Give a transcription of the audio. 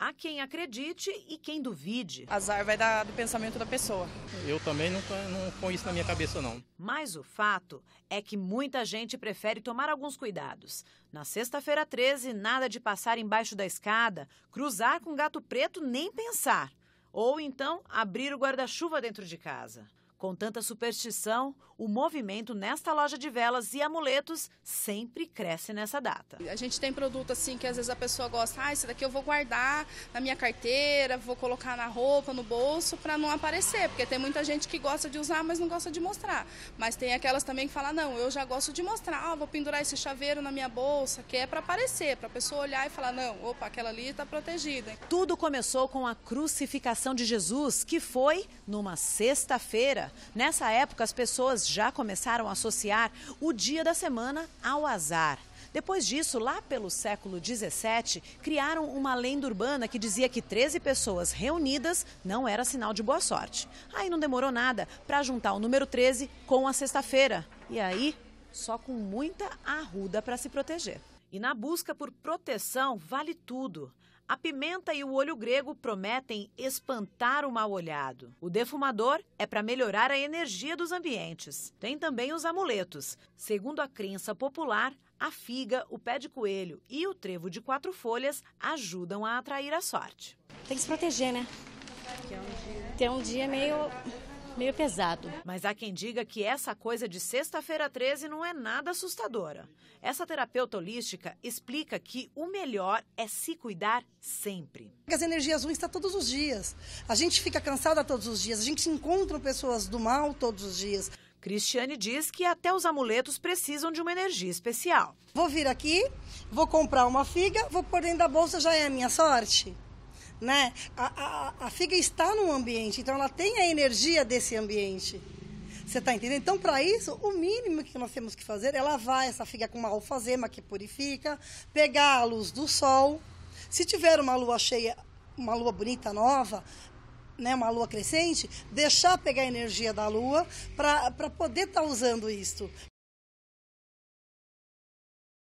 A quem acredite e quem duvide. Azar vai dar do pensamento da pessoa. Eu também não, não põe isso na minha cabeça, não. Mas o fato é que muita gente prefere tomar alguns cuidados. Na sexta-feira 13, nada de passar embaixo da escada, cruzar com gato preto nem pensar. Ou então abrir o guarda-chuva dentro de casa. Com tanta superstição, o movimento nesta loja de velas e amuletos sempre cresce nessa data. A gente tem produto assim que às vezes a pessoa gosta, ah, esse daqui eu vou guardar na minha carteira, vou colocar na roupa, no bolso, para não aparecer, porque tem muita gente que gosta de usar, mas não gosta de mostrar. Mas tem aquelas também que falam, não, eu já gosto de mostrar, ah, vou pendurar esse chaveiro na minha bolsa, que é para aparecer, para a pessoa olhar e falar, não, opa, aquela ali está protegida. Tudo começou com a crucificação de Jesus, que foi numa sexta-feira Nessa época, as pessoas já começaram a associar o dia da semana ao azar. Depois disso, lá pelo século 17, criaram uma lenda urbana que dizia que 13 pessoas reunidas não era sinal de boa sorte. Aí não demorou nada para juntar o número 13 com a sexta-feira. E aí, só com muita arruda para se proteger. E na busca por proteção, vale tudo. A pimenta e o olho grego prometem espantar o mal-olhado. O defumador é para melhorar a energia dos ambientes. Tem também os amuletos. Segundo a crença popular, a figa, o pé de coelho e o trevo de quatro folhas ajudam a atrair a sorte. Tem que se proteger, né? Ter um dia meio meio pesado. Mas há quem diga que essa coisa de sexta-feira 13 não é nada assustadora. Essa terapeuta holística explica que o melhor é se cuidar sempre. As energias ruins estão tá todos os dias. A gente fica cansada todos os dias, a gente encontra pessoas do mal todos os dias. Cristiane diz que até os amuletos precisam de uma energia especial. Vou vir aqui, vou comprar uma figa, vou pôr dentro da bolsa, já é a minha sorte né? A, a, a figa está no ambiente, então ela tem a energia desse ambiente. Você está entendendo? Então, para isso, o mínimo que nós temos que fazer é lavar essa figa com uma alfazema que purifica, pegar a luz do sol. Se tiver uma lua cheia, uma lua bonita nova, né, uma lua crescente, deixar pegar a energia da lua para poder estar tá usando isso.